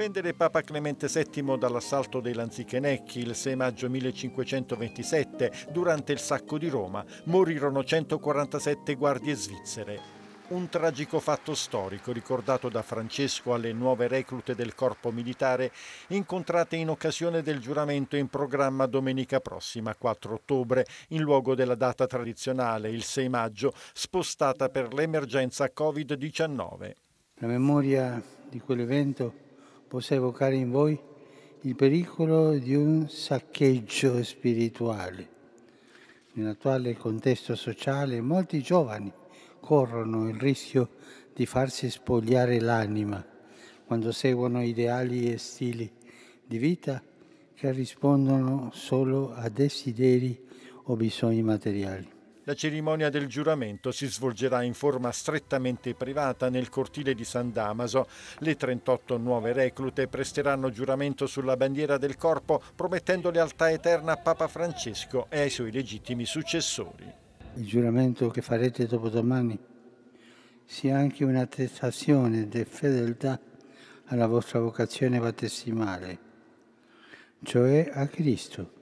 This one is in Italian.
Difendere Papa Clemente VII dall'assalto dei Lanzichenecchi il 6 maggio 1527 durante il sacco di Roma morirono 147 guardie svizzere. Un tragico fatto storico ricordato da Francesco alle nuove reclute del corpo militare incontrate in occasione del giuramento in programma domenica prossima 4 ottobre in luogo della data tradizionale il 6 maggio spostata per l'emergenza Covid-19. La memoria di quell'evento possa evocare in voi il pericolo di un saccheggio spirituale. Nell'attuale contesto sociale molti giovani corrono il rischio di farsi spogliare l'anima quando seguono ideali e stili di vita che rispondono solo a desideri o bisogni materiali. La cerimonia del giuramento si svolgerà in forma strettamente privata nel cortile di San Damaso. Le 38 nuove reclute presteranno giuramento sulla bandiera del corpo, promettendo lealtà eterna a Papa Francesco e ai suoi legittimi successori. Il giuramento che farete dopodomani sia anche un'attestazione di fedeltà alla vostra vocazione battesimale, cioè a Cristo